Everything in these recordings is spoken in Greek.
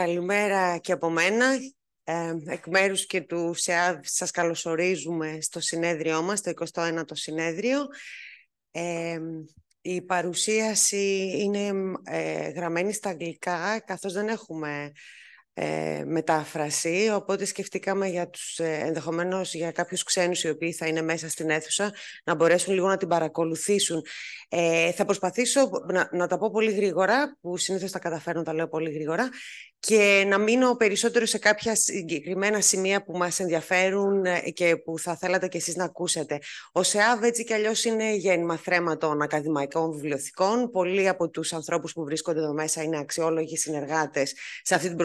Καλημέρα και από μένα. Ε, εκ μέρους και του ΣΕΑΒ σας καλωσορίζουμε στο συνέδριό μας, το 21ο συνέδριο. Ε, η παρουσίαση είναι ε, γραμμένη στα αγγλικά, καθώς δεν έχουμε ε, μετάφραση, οπότε σκεφτήκαμε για τους, ε, ενδεχομένως για κάποιους ξένους οι οποίοι θα είναι μέσα στην αίθουσα να μπορέσουν λίγο να την παρακολουθήσουν. Ε, θα προσπαθήσω να, να, τα πω πολύ γρήγορα, που συνήθως τα καταφέρνω, τα λέω πολύ γρήγορα και να μείνω περισσότερο σε κάποια συγκεκριμένα σημεία που μας ενδιαφέρουν ε, και που θα θέλατε κι εσείς να ακούσετε. Ο ΣΕΑΒ έτσι κι αλλιώς είναι γέννημα θρέμα των ακαδημαϊκών βιβλιοθηκών. Πολλοί από τους ανθρώπους που βρίσκονται εδώ μέσα είναι αξιόλογοι συνεργάτες σε αυτή την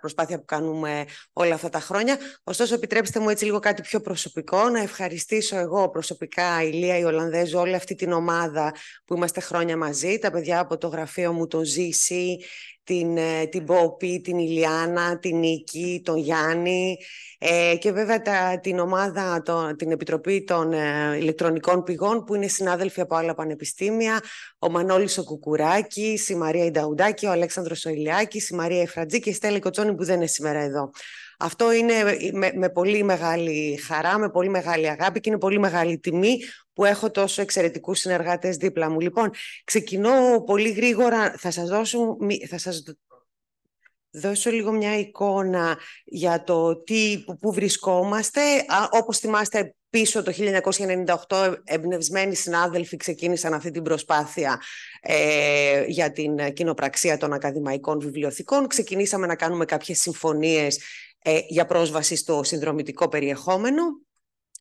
προσπάθεια που κάνουμε όλα αυτά τα χρόνια. Ωστόσο, επιτρέψτε μου έτσι λίγο κάτι πιο προσωπικό, να ευχαριστήσω εγώ προσωπικά η Λία η Ολλανδέζο, όλη αυτή την ομάδα που είμαστε χρόνια μαζί, τα παιδιά από το γραφείο μου, το ZC, την, ε, την Πόπη, την Ηλιάνα, την Νίκη, τον Γιάννη ε, και βέβαια τα, την ομάδα, το, την Επιτροπή των ε, Ηλεκτρονικών Πηγών που είναι συνάδελφοι από άλλα πανεπιστήμια, ο Μανώλης ο Κουκουράκης, η Μαρία Ινταουντάκη, ο Αλέξανδρος Ηλιάκης η Μαρία Εφρατζή και η Στέλλη Κοτσόνη που δεν είναι σήμερα εδώ. Αυτό είναι ε, με, πολύ μεγάλη χαρά, με πολύ μεγάλη αγάπη και είναι πολύ μεγάλη τιμή που έχω τόσο εξαιρετικούς συνεργάτες δίπλα μου. Λοιπόν, ξεκινώ πολύ γρήγορα. Θα σας δώσω, θα σας δώσω λίγο μια εικόνα για το τι, που βρισκόμαστε. Όπως θυμάστε πίσω το 1998 ε, εμπνευσμένοι συνάδελφοι ξεκίνησαν αυτή την προσπάθεια ε, για την κοινοπραξία των ακαδημαϊκών βιβλιοθηκών. Ξεκινήσαμε να κάνουμε κάποιες συμφωνίες ε, για πρόσβαση στο συνδρομητικό περιεχόμενο.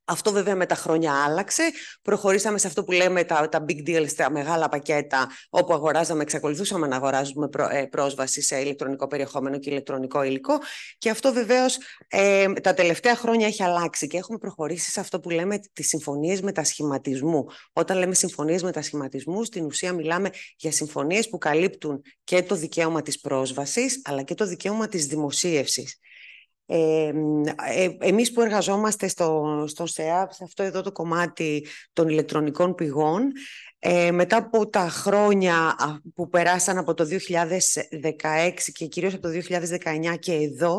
Αυτό βέβαια με τα χρόνια άλλαξε. Προχωρήσαμε σε αυτό που λέμε τα, τα big deals, τα μεγάλα πακέτα, όπου αγοράζαμε, εξακολουθούσαμε να αγοράζουμε ε, πρόσβαση σε ηλεκτρονικό περιεχόμενο και ηλεκτρονικό υλικό. Και αυτό βεβαίως ε, τα τελευταία χρόνια έχει αλλάξει και έχουμε προχωρήσει σε αυτό που λέμε τις συμφωνίες μετασχηματισμού. Όταν λέμε συμφωνίες μετασχηματισμού, στην ουσία μιλάμε για συμφωνίες που καλύπτουν και το δικαίωμα της πρόσβασης αλλά και το δικαίωμα της δημοσίευσης. Ε, εμείς που εργαζόμαστε στο, στο ΣΕΑΠ, σε αυτό εδώ το κομμάτι των ηλεκτρονικών πηγών, ε, μετά από τα χρόνια που περάσαν από το 2016 και κυρίως από το 2019 και εδώ,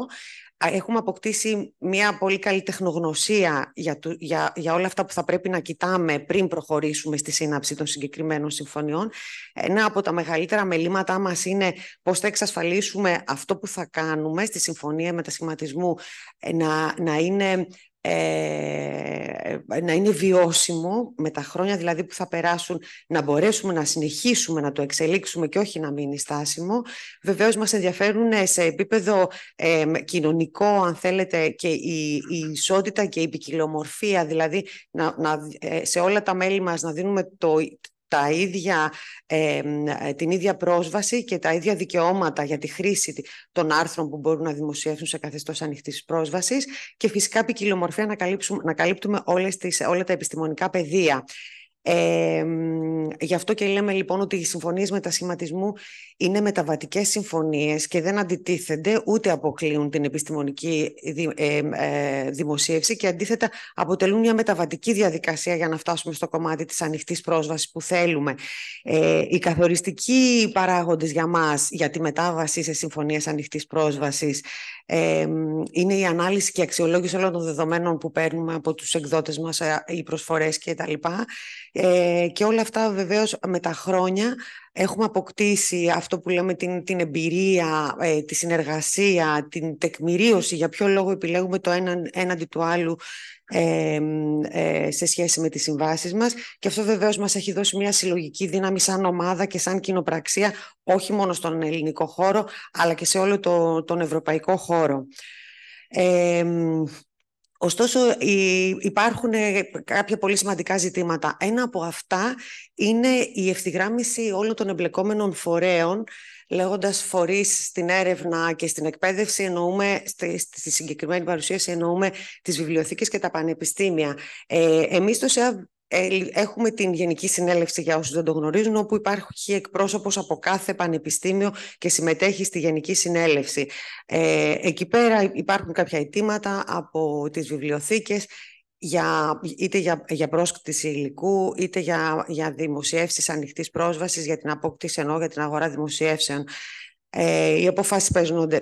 έχουμε αποκτήσει μια πολύ καλή τεχνογνωσία για, το, για, για όλα αυτά που θα πρέπει να κοιτάμε πριν προχωρήσουμε στη σύναψη των συγκεκριμένων συμφωνιών. Ένα από τα μεγαλύτερα μελήματά μας είναι πώς θα εξασφαλίσουμε αυτό που θα κάνουμε στη συμφωνία μετασχηματισμού ε, να, να είναι ε, να είναι βιώσιμο με τα χρόνια δηλαδή που θα περάσουν να μπορέσουμε να συνεχίσουμε να το εξελίξουμε και όχι να μείνει στάσιμο. Βεβαίως μας ενδιαφέρουν ε, σε επίπεδο ε, κοινωνικό αν θέλετε και η, ισότητα και η ποικιλομορφία δηλαδή να, να, ε, σε όλα τα μέλη μας να δίνουμε το, τα ίδια, ε, την ίδια πρόσβαση και τα ίδια δικαιώματα για τη χρήση των άρθρων που μπορούν να δημοσιεύσουν σε καθεστώς ανοιχτής πρόσβασης και φυσικά ποικιλομορφία να, να καλύπτουμε όλες τις, όλα τα επιστημονικά πεδία. Ε, γι' αυτό και λέμε λοιπόν ότι οι συμφωνίες μετασχηματισμού είναι μεταβατικές συμφωνίες και δεν αντιτίθενται ούτε αποκλείουν την επιστημονική ε, δημοσίευση και αντίθετα αποτελούν μια μεταβατική διαδικασία για να φτάσουμε στο κομμάτι της ανοιχτής πρόσβασης που θέλουμε. Ε, οι καθοριστικοί παράγοντες για μας για τη μετάβαση σε συμφωνίες ανοιχτής πρόσβασης είναι η ανάλυση και αξιολόγηση όλων των δεδομένων που παίρνουμε από τους εκδότες μας, ε, οι προσφορές κτλ ε, και όλα αυτά βεβαίως με τα χρόνια έχουμε αποκτήσει αυτό που λέμε την, την εμπειρία, ε, τη συνεργασία, την τεκμηρίωση, για ποιο λόγο επιλέγουμε το ένα έναντι του άλλου ε, σε σχέση με τις συμβάσεις μας και αυτό βεβαίως μας έχει δώσει μια συλλογική δύναμη σαν ομάδα και σαν κοινοπραξία όχι μόνο στον ελληνικό χώρο αλλά και σε όλο τον ευρωπαϊκό χώρο. Ωστόσο, υπάρχουν ε, κάποια πολύ σημαντικά ζητήματα. Ένα από αυτά είναι η ευθυγράμμιση όλων των εμπλεκόμενων φορέων, λέγοντας φορείς στην έρευνα και στην εκπαίδευση, εννοούμε, στη, συγκεκριμένη παρουσίαση εννοούμε τις βιβλιοθήκες και τα πανεπιστήμια. Ε, εμείς Έχουμε την Γενική Συνέλευση για όσους δεν το γνωρίζουν, όπου υπάρχει εκπρόσωπος από κάθε πανεπιστήμιο και συμμετέχει στη Γενική Συνέλευση. Ε, εκεί πέρα υπάρχουν κάποια αιτήματα από τις βιβλιοθήκες, για, είτε για, για πρόσκληση υλικού, είτε για, για δημοσιεύσεις ανοιχτής πρόσβασης, για την απόκτηση ενώ για την αγορά δημοσιεύσεων. Ε, οι αποφάσεις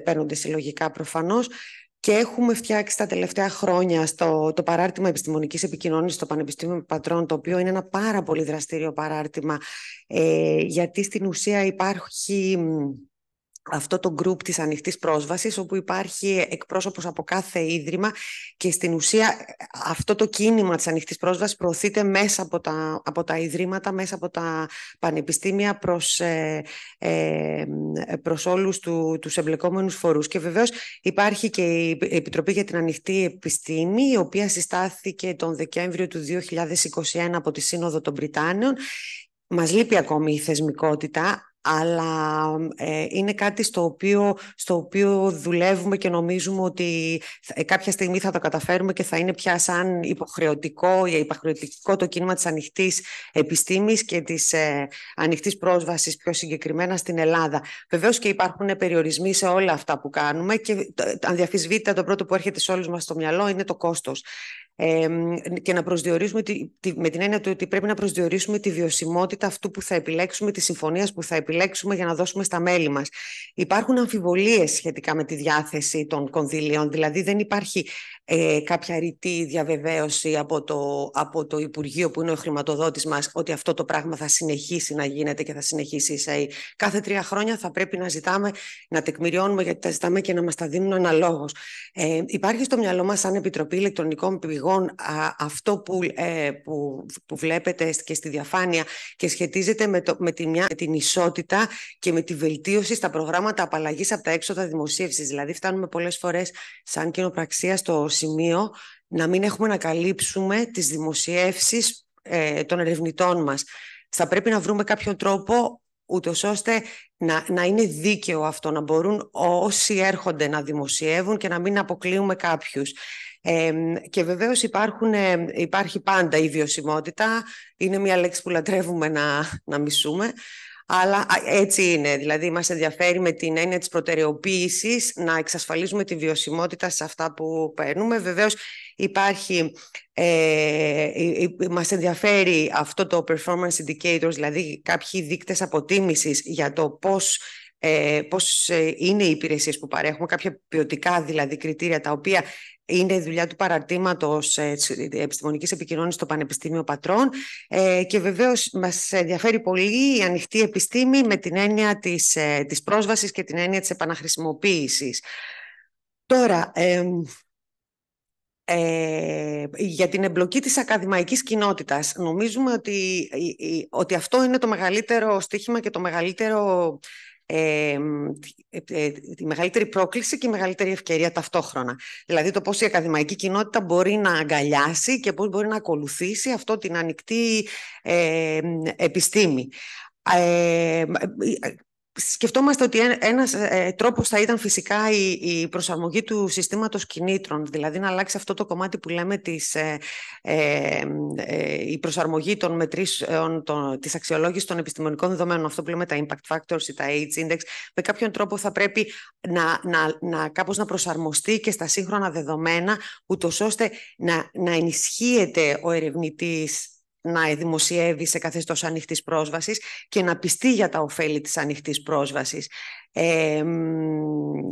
παίρνονται συλλογικά προφανώς και έχουμε φτιάξει τα τελευταία χρόνια στο, το παράρτημα επιστημονικής επικοινωνίας στο Πανεπιστήμιο Πατρών, το οποίο είναι ένα πάρα πολύ δραστήριο παράρτημα, ε, γιατί στην ουσία υπάρχει αυτό το group της ανοιχτής πρόσβασης όπου υπάρχει εκπρόσωπος από κάθε ίδρυμα και στην ουσία ε, αυτό το κίνημα της ανοιχτής πρόσβασης προωθείται μέσα από τα, από τα ιδρύματα, μέσα από τα πανεπιστήμια προς, ε, ε, προς όλους του, τους εμπλεκόμενους φορούς. Και βεβαίως υπάρχει και η Επιτροπή για την Ανοιχτή Επιστήμη η οποία συστάθηκε τον Δεκέμβριο του 2021 από τη Σύνοδο των Βρυτάνεων Μας λείπει ακόμη η θεσμικότητα, αλλά ε, είναι κάτι στο οποίο, στο οποίο δουλεύουμε και νομίζουμε ότι ε, κάποια στιγμή θα το καταφέρουμε και θα είναι πια σαν υποχρεωτικό, ή ε, υποχρεωτικό το κίνημα της ανοιχτής επιστήμης και της ε, ανοιχτής πρόσβασης πιο συγκεκριμένα στην Ελλάδα. Βεβαίως και υπάρχουν περιορισμοί σε όλα αυτά που κάνουμε και αν το πρώτο που έρχεται σε όλους μας στο μυαλό είναι το κόστος και να προσδιορίσουμε, τη, με την έννοια του ότι πρέπει να προσδιορίσουμε τη βιωσιμότητα αυτού που θα επιλέξουμε, της συμφωνίας που θα επιλέξουμε για να δώσουμε στα μέλη μας. Υπάρχουν αμφιβολίες σχετικά με τη διάθεση των κονδυλίων, δηλαδή δεν υπάρχει ε, κάποια ρητή διαβεβαίωση από το, από το Υπουργείο που είναι ο χρηματοδότης μας ότι αυτό το πράγμα θα συνεχίσει να γίνεται και θα συνεχίσει ΣΑΗ. κάθε τρία χρόνια θα πρέπει να ζητάμε να τεκμηριώνουμε γιατί τα ζητάμε και να μας τα δίνουν αναλόγως. Ε, υπάρχει στο μυαλό μας σαν Επιτροπή Ηλεκτρονικών Πηγών αυτό που, ε, που, που βλέπετε και στη διαφάνεια και σχετίζεται με, το, με, την ισότητα και με τη βελτίωση στα προγράμματα απαλλαγής από τα έξοδα δημοσίευσης. Δηλαδή, φτάνουμε πολλές φορές σαν κοινοπραξία στο σημείο να μην έχουμε να καλύψουμε τις δημοσιεύσεις ε, των ερευνητών μας. Θα πρέπει να βρούμε κάποιον τρόπο ούτως ώστε να, να είναι δίκαιο αυτό, να μπορούν όσοι έρχονται να δημοσιεύουν και να μην αποκλείουμε κάποιους. και βεβαίως υπάρχουν, ε, υπάρχει πάντα η βιωσιμότητα, είναι μια λέξη που λατρεύουμε να, να μισούμε, αλλά έτσι είναι. Δηλαδή, μας ενδιαφέρει με την έννοια της προτεραιοποίησης να εξασφαλίζουμε τη βιωσιμότητα σε αυτά που παίρνουμε. Βεβαίως, υπάρχει, ε, μας ενδιαφέρει αυτό το performance indicators, δηλαδή κάποιοι δείκτες αποτίμησης για το πώς ε, πώς ε, είναι οι υπηρεσίες που παρέχουμε, κάποια ποιοτικά δηλαδή κριτήρια τα οποία είναι η δουλειά του παραρτήματος ε, επιστημονικής επικοινωνίας στο Πανεπιστήμιο Πατρών ε, και βεβαίως μας ενδιαφέρει πολύ η ανοιχτή επιστήμη με την έννοια της, ε, της πρόσβασης και την έννοια της επαναχρησιμοποίησης. Τώρα, ε, για την εμπλοκή της ακαδημαϊκής κοινότητας. Νομίζουμε ότι, ε, ότι αυτό είναι το μεγαλύτερο στοίχημα και το μεγαλύτερο ε, ε, τη μεγαλύτερη πρόκληση και η μεγαλύτερη ευκαιρία ταυτόχρονα. Δηλαδή το πώς η ακαδημαϊκή κοινότητα μπορεί να αγκαλιάσει και πώς μπορεί να ακολουθήσει αυτό την ανοιχτή επιστήμη. Ε, ε Σκεφτόμαστε ότι ένας ε, ε, τρόπος θα ήταν φυσικά η, προσαρμογή του συστήματος κινήτρων, δηλαδή να αλλάξει αυτό το κομμάτι που λέμε της, ε, ε, η προσαρμογή των μετρήσεων, των, της αξιολόγησης των επιστημονικών δεδομένων, αυτό που λέμε τα impact factors ή τα age index, με κάποιον τρόπο θα πρέπει να, να, να, κάπως να προσαρμοστεί και στα σύγχρονα δεδομένα, ούτως ώστε να, να ενισχύεται ο ερευνητής να δημοσιεύει σε καθεστώ ανοιχτής πρόσβασης και να πιστεί για τα ωφέλη της ανοιχτής πρόσβασης.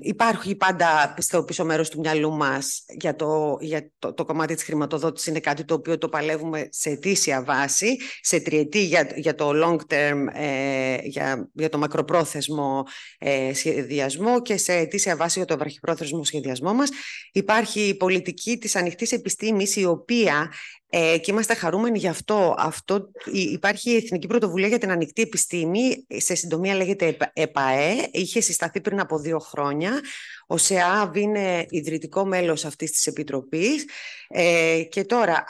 υπάρχει πάντα στο πίσω μέρος του μυαλού μας για, το, για το, το κομμάτι της χρηματοδότησης είναι κάτι το οποίο το παλεύουμε σε ετήσια βάση, σε τριετή για, για το long term, ε, για, για το μακροπρόθεσμο ε, σχεδιασμό και σε ετήσια βάση για το βραχυπρόθεσμο σχεδιασμό μας. Υπάρχει η πολιτική της ανοιχτής επιστήμης η οποία ε, και είμαστε χαρούμενοι γι' αυτό. αυτό. Υπάρχει η Εθνική Πρωτοβουλία για την Ανοιχτή Επιστήμη, σε συντομία λέγεται ΕΠΑΕ, είχε συσταθεί πριν από δύο χρόνια. Ο ΣΕΑΒ είναι ιδρυτικό μέλος αυτής της Επιτροπής ε, και τώρα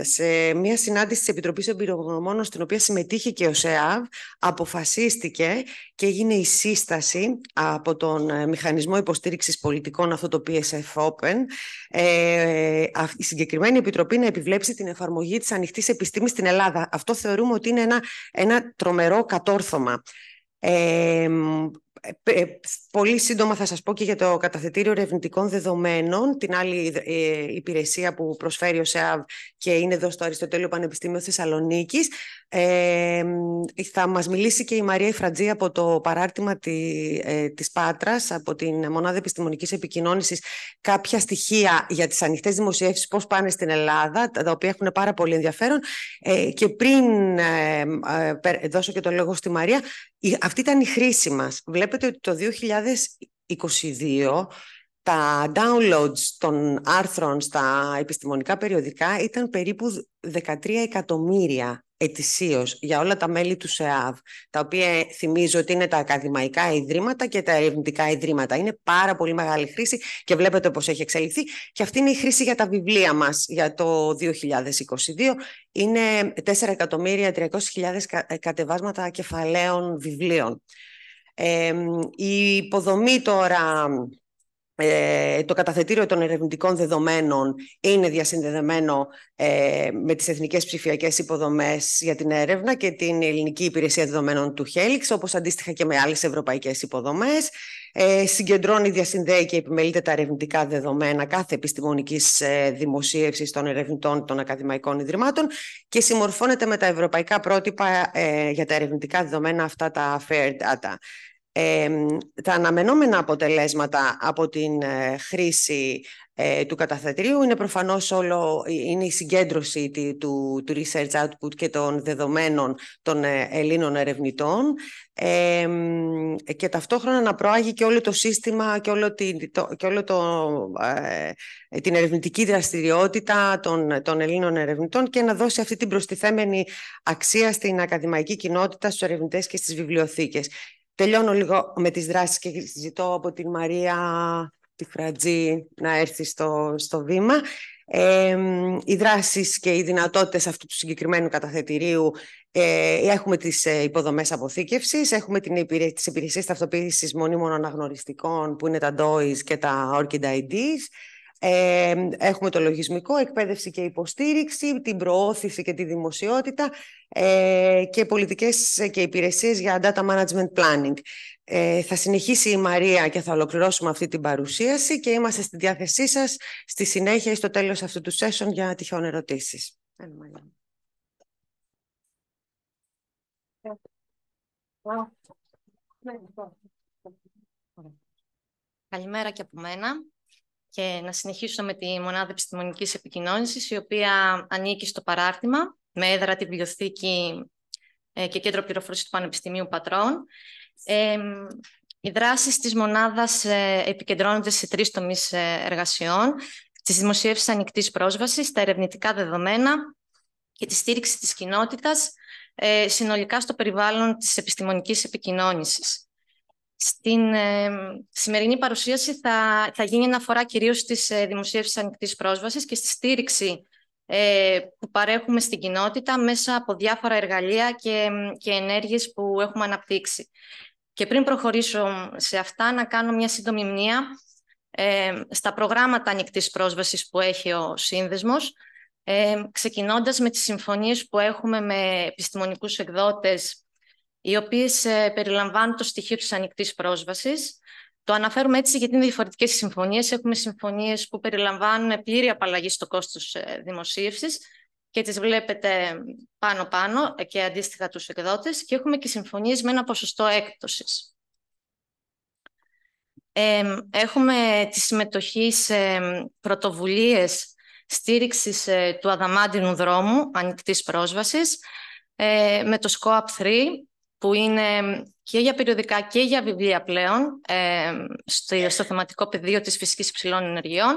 σε μια συνάντηση της Επιτροπής Εμπειρογνωμόνων στην οποία συμμετείχε και ο ΣΕΑΒ αποφασίστηκε και έγινε η σύσταση από τον ε, Μηχανισμό Υποστήριξης Πολιτικών, αυτό το PSF Open, ε, η συγκεκριμένη Επιτροπή να επιβλέπει προβλέψει την εφαρμογή της ανοιχτής επιστήμης στην Ελλάδα. Αυτό θεωρούμε ότι είναι ένα, ένα τρομερό κατόρθωμα. Ε, ε, πολύ σύντομα θα σας πω και για το καταθετήριο ερευνητικών δεδομένων, την άλλη ε, υπηρεσία που προσφέρει ο ΣΕΑΒ και είναι εδώ στο Αριστοτέλειο Πανεπιστήμιο Θεσσαλονίκης θα μας μιλήσει και η Μαρία Ιφραντζή από το παράρτημα τη, ε, της Πάτρας, από την Μονάδα Επιστημονικής Επικοινώνησης, κάποια στοιχεία για τις ανοιχτές δημοσιεύσεις, πώς πάνε στην Ελλάδα, τα οποία έχουν πάρα πολύ ενδιαφέρον. Ε, και πριν ε, δώσω και το λόγο στη Μαρία, αυτή ήταν η χρήση μας. Βλέπετε ότι το 2022 τα downloads των άρθρων στα επιστημονικά περιοδικά ήταν περίπου 13 εκατομμύρια ετησίως για όλα τα μέλη του ΣΕΑΒ, τα οποία θυμίζω ότι είναι τα ακαδημαϊκά ιδρύματα και τα ερευνητικά ιδρύματα. Είναι πάρα πολύ μεγάλη χρήση και βλέπετε πώς έχει εξελιχθεί. Και αυτή είναι η χρήση για τα βιβλία μας για το 2022. Είναι 4.300.000 ε, κατεβάσματα κεφαλαίων βιβλίων. Ε, η υποδομή τώρα ε, το καταθετήριο των ερευνητικών δεδομένων είναι διασυνδεδεμένο ε, με τις εθνικές ψηφιακές υποδομές για την έρευνα και την ελληνική υπηρεσία δεδομένων του HELIX, όπως αντίστοιχα και με άλλες ευρωπαϊκές υποδομές. Ε, συγκεντρώνει, διασυνδέει και επιμελείται τα ερευνητικά δεδομένα κάθε επιστημονικής ε, δημοσίευσης των ερευνητών των ακαδημαϊκών ιδρυμάτων και συμμορφώνεται με τα ευρωπαϊκά πρότυπα ε, για τα ερευνητικά δεδομένα αυτά τα fair data τα αναμενόμενα αποτελέσματα από την ε, χρήση ε, του καταθετήριου είναι προφανώς όλο, ε, είναι η συγκέντρωση του, του research output και των δεδομένων των Ελλήνων ερευνητών και ταυτόχρονα να προάγει και όλο το σύστημα και όλο, το, και όλο το, την ερευνητική δραστηριότητα των, των Ελλήνων ερευνητών και να δώσει αυτή την προστιθέμενη αξία στην ακαδημαϊκή κοινότητα, στους ερευνητές και στις βιβλιοθήκες. Τελειώνω λίγο με τις δράσεις και ζητώ από την Μαρία τη Φρατζή να έρθει στο, στο βήμα. οι δράσεις και οι δυνατότητες αυτού του συγκεκριμένου καταθετηρίου ε, έχουμε τις ε, υποδομές αποθήκευσης, έχουμε την υπηρε... τις υπηρεσίες ταυτοποίησης μονίμων αναγνωριστικών που είναι τα DOIs και τα ORCID IDs, έχουμε το λογισμικό, εκπαίδευση και υποστήριξη, την προώθηση και τη δημοσιότητα ε, και πολιτικές και υπηρεσίες για data management planning. Ε, θα συνεχίσει η Μαρία και θα ολοκληρώσουμε αυτή την παρουσίαση και είμαστε στη διάθεσή σας στη συνέχεια ή στο τέλος αυτού του session για τυχόν ερωτήσεις. Καλημέρα και από μένα και να συνεχίσω με τη Μονάδα Επιστημονικής Επικοινώνησης, η οποία ανήκει στο παράρτημα, με έδρα τη Βιβλιοθήκη ε, και Κέντρο πληροφόρηση του Πανεπιστημίου Πατρών. οι δράσεις της μονάδας ε, επικεντρώνονται σε τρεις τομείς ε, εργασιών, τη δημοσίευση ανοιχτής πρόσβασης, τα ερευνητικά δεδομένα και τη στήριξη της κοινότητας συνολικά στο περιβάλλον της επιστημονικής επικοινώνησης. Στην ε, σημερινή παρουσίαση θα, θα γίνει αναφορά κυρίως στις ε, δημοσίευσεις ανοιχτής πρόσβασης και στη στήριξη ε, που παρέχουμε στην κοινότητα μέσα από διάφορα εργαλεία και, και ενέργειες που έχουμε αναπτύξει. Και πριν προχωρήσω σε αυτά, να κάνω μια σύντομη μνήμα ε, στα προγράμματα ανοιχτής πρόσβασης που έχει ο Σύνδεσμος, ε, ξεκινώντας με τις συμφωνίες που έχουμε με επιστημονικούς εκδότες οι οποίες ε, περιλαμβάνουν το στοιχείο της ανοιχτής πρόσβασης. Το αναφέρουμε έτσι γιατί είναι διαφορετικές συμφωνίες. Έχουμε συμφωνίες που περιλαμβάνουν πλήρη απαλλαγή στο κόστος ε, δημοσίευσης και τις βλέπετε πάνω-πάνω και αντίστοιχα τους εκδότες και έχουμε και συμφωνίες με ένα ποσοστό έκπτωσης. έχουμε τη συμμετοχή σε πρωτοβουλίες στήριξης ε, του αδαμάντινου δρόμου ανοιχτής πρόσβασης, με το SCOAP 3, που είναι και για περιοδικά και για βιβλία πλέον ε, στο, θεματικό πεδίο της φυσικής υψηλών ενεργειών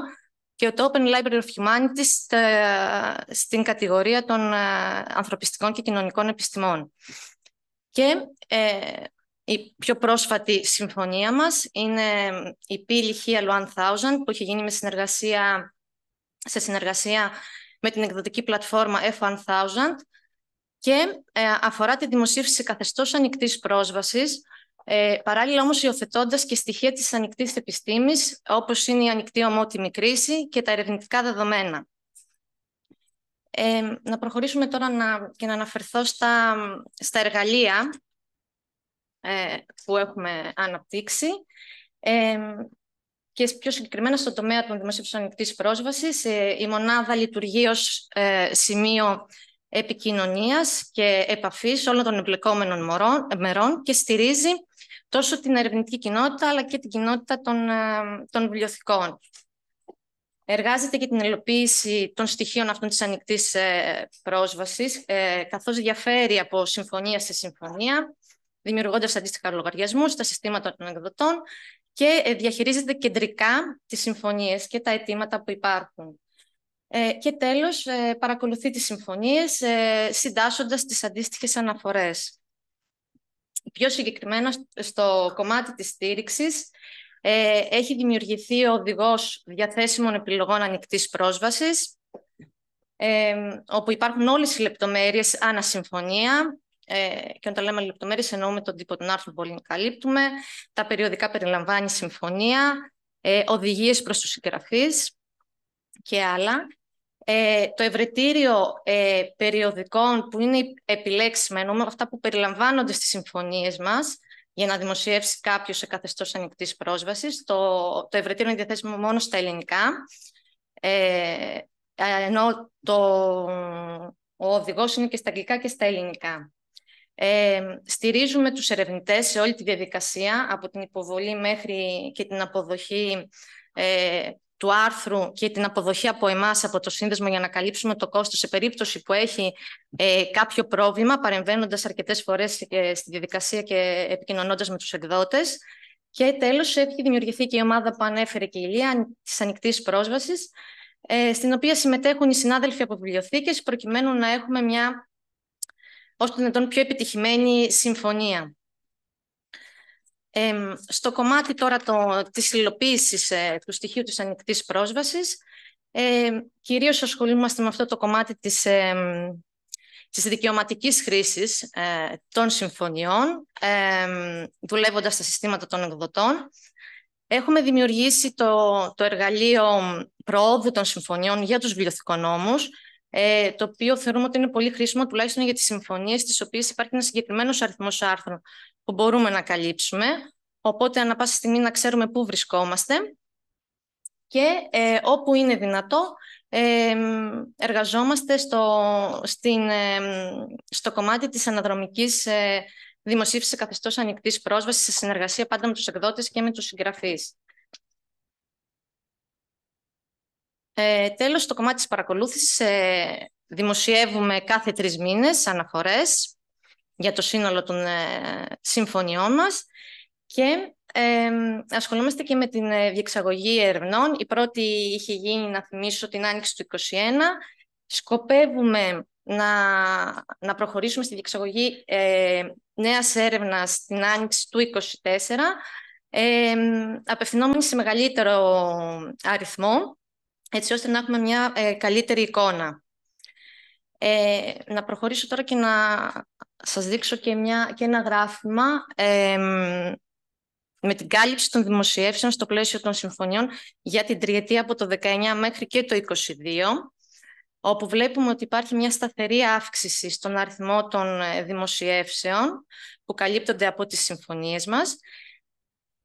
και το Open Library of Humanities στην κατηγορία των ε, ανθρωπιστικών και κοινωνικών επιστημών. Και ε, η πιο πρόσφατη συμφωνία μας είναι η πύλη Hial 1000 που έχει γίνει με συνεργασία, σε συνεργασία με την εκδοτική πλατφόρμα F1000 και ε, αφορά τη δημοσίευση καθεστώς ανοιχτής πρόσβασης, ε, παράλληλα όμως υιοθετώντας και στοιχεία της ανοιχτής επιστήμης, όπως είναι η ανοιχτή ομότιμη κρίση και τα ερευνητικά δεδομένα. Ε, να προχωρήσουμε τώρα να, και να αναφερθώ στα, στα εργαλεία ε, που έχουμε αναπτύξει ε, και πιο συγκεκριμένα στο τομέα των δημοσίευσεων ανοιχτής πρόσβασης. Ε, η μονάδα λειτουργεί ως σημείο επικοινωνίας και επαφής όλων των εμπλεκόμενων μερών και στηρίζει τόσο την ερευνητική κοινότητα αλλά και την κοινότητα των, ε, των βιβλιοθηκών. Εργάζεται και την υλοποίηση των στοιχείων αυτών της ανοιχτής ε, πρόσβασης, ε, καθώς διαφέρει από συμφωνία σε συμφωνία, δημιουργώντας αντίστοιχα λογαριασμούς, στα συστήματα των εκδοτών και διαχειρίζεται κεντρικά τις συμφωνίες και τα αιτήματα που υπάρχουν. Ε, και τέλος, ε, παρακολουθεί τις συμφωνίες, ε, συντάσσοντας τις αντίστοιχες αναφορές. Πιο συγκεκριμένα, στο κομμάτι της στήριξης, έχει δημιουργηθεί ο οδηγός διαθέσιμων επιλογών ανοιχτής πρόσβασης, όπου υπάρχουν όλες οι λεπτομέρειες συμφωνία. και όταν λέμε λεπτομέρειες εννοούμε τον τύπο των άρθρων που όλοι καλύπτουμε, τα περιοδικά περιλαμβάνει συμφωνία, οδηγίες προς τους συγγραφείς, και άλλα. Ε, το ευρετήριο ε, περιοδικών που είναι επιλέξιμα, με αυτά που περιλαμβάνονται στις συμφωνίες μας, για να δημοσιεύσει κάποιος σε καθεστώς ανοιχτής πρόσβασης. Το, το ευρετήριο είναι διαθέσιμο μόνο στα ελληνικά. Ε, ε, ενώ το, ο οδηγός είναι και στα αγγλικά και στα ελληνικά. Ε, στηρίζουμε τους ερευνητές σε όλη τη διαδικασία, από την υποβολή μέχρι και την αποδοχή του άρθρου και την αποδοχή από εμάς, από το σύνδεσμο, για να καλύψουμε το κόστος σε περίπτωση που έχει ε, κάποιο πρόβλημα, παρεμβαίνοντας αρκετές φορές ε, στη διαδικασία και επικοινωνώντας με τους εκδότες. Και τέλος, έχει δημιουργηθεί και η ομάδα που ανέφερε και η Ηλία, της ανοιχτής πρόσβασης, ε, στην οποία συμμετέχουν οι συνάδελφοι από βιβλιοθήκες, προκειμένου να έχουμε μια ως δυνατόν πιο επιτυχημένη συμφωνία στο κομμάτι τώρα το, της υλοποίησης ε, του στοιχείου της ανοιχτής πρόσβασης, ε, κυρίως ασχολούμαστε με αυτό το κομμάτι της, ε, της δικαιωματικής χρήσης ε, των συμφωνιών, δουλεύοντας στα συστήματα των εκδοτών. Έχουμε δημιουργήσει το, το εργαλείο προόδου των συμφωνιών για τους βιβλιοθηκονόμους, ε, το οποίο θεωρούμε ότι είναι πολύ χρήσιμο τουλάχιστον για τις συμφωνίες τις οποίες υπάρχει ένας συγκεκριμένος αριθμός άρθρων που μπορούμε να καλύψουμε. Οπότε ανά πάσα στιγμή να ξέρουμε πού βρισκόμαστε και ε, όπου είναι δυνατό ε, εργαζόμαστε στο, στην, ε, στο κομμάτι της αναδρομικής ε, δημοσίευσης καθεστώς ανοιχτής πρόσβασης σε συνεργασία πάντα με τους εκδότες και με τους συγγραφείς. Ε, τέλος, το κομμάτι της παρακολούθησης ε, δημοσιεύουμε κάθε τρεις μήνες αναφορές για το σύνολο των ε, συμφωνιών μας και ε, ασχολούμαστε και με την ε, διεξαγωγή ερευνών. Η πρώτη είχε γίνει, να θυμίσω, την άνοιξη του 2021. Σκοπεύουμε να, να προχωρήσουμε στη διεξαγωγή ε, νέας έρευνας στην άνοιξη του 2024, ε, απευθυνόμενοι σε μεγαλύτερο αριθμό έτσι ώστε να έχουμε μια ε, καλύτερη εικόνα. Ε, να προχωρήσω τώρα και να σας δείξω και, μια, και ένα γράφημα με την κάλυψη των δημοσιεύσεων στο πλαίσιο των συμφωνιών για την τριετία από το 19 μέχρι και το 22 όπου βλέπουμε ότι υπάρχει μια σταθερή αύξηση στον αριθμό των ε, δημοσιεύσεων που καλύπτονται από τις συμφωνίες μας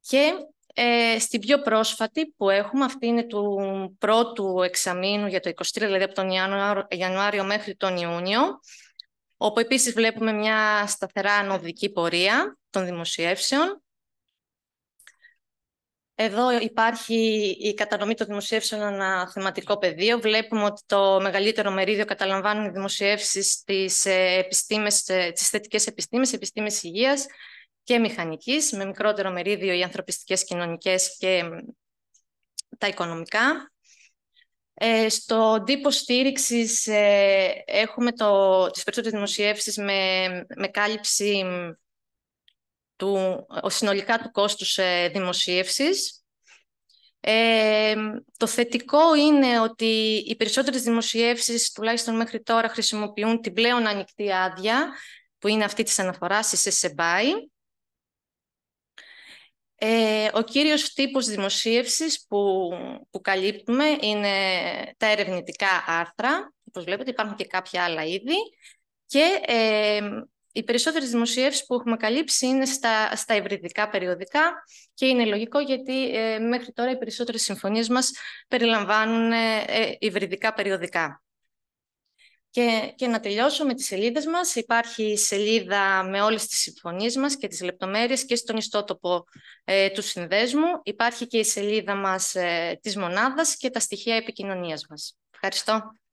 και ε, στην πιο πρόσφατη που έχουμε, αυτή είναι του πρώτου εξαμήνου για το 23, δηλαδή από τον Ιανουάριο, μέχρι τον Ιούνιο, όπου επίσης βλέπουμε μια σταθερά ανωδική πορεία των δημοσιεύσεων. Εδώ υπάρχει η κατανομή των δημοσιεύσεων ένα θεματικό πεδίο. Βλέπουμε ότι το μεγαλύτερο μερίδιο καταλαμβάνουν οι δημοσιεύσεις στις, ε, επιστήμες, ε, τις θετικές επιστήμες, επιστήμες υγείας, και μηχανικής, με μικρότερο μερίδιο οι ανθρωπιστικές, κοινωνικές και τα οικονομικά. Ε, στο τύπο στήριξης ε, έχουμε το, τις περισσότερες δημοσιεύσεις με, με κάλυψη του, συνολικά του κόστους ε, δημοσίευσης. Ε, το θετικό είναι ότι οι περισσότερες δημοσιεύσεις, τουλάχιστον μέχρι τώρα, χρησιμοποιούν την πλέον ανοιχτή άδεια, που είναι αυτή της αναφοράς, η SSBI. E ε, ο κύριος τύπος δημοσίευσης που, που καλύπτουμε είναι τα ερευνητικά άρθρα. Όπως βλέπετε υπάρχουν και κάποια άλλα είδη. Και ε, οι περισσότερες δημοσίευσεις που έχουμε καλύψει είναι στα, στα ευρυδικά περιοδικά και είναι λογικό γιατί ε, μέχρι τώρα οι περισσότερες συμφωνίες μας περιλαμβάνουν ε, ε περιοδικά. Και, να τελειώσω με τις σελίδες μας. Υπάρχει σελίδα με όλες τις συμφωνίες μας και τις λεπτομέρειες και στον ιστότοπο ε, του συνδέσμου. Υπάρχει και η σελίδα μας ε, της μονάδας και τα στοιχεία επικοινωνίας μας. Ευχαριστώ.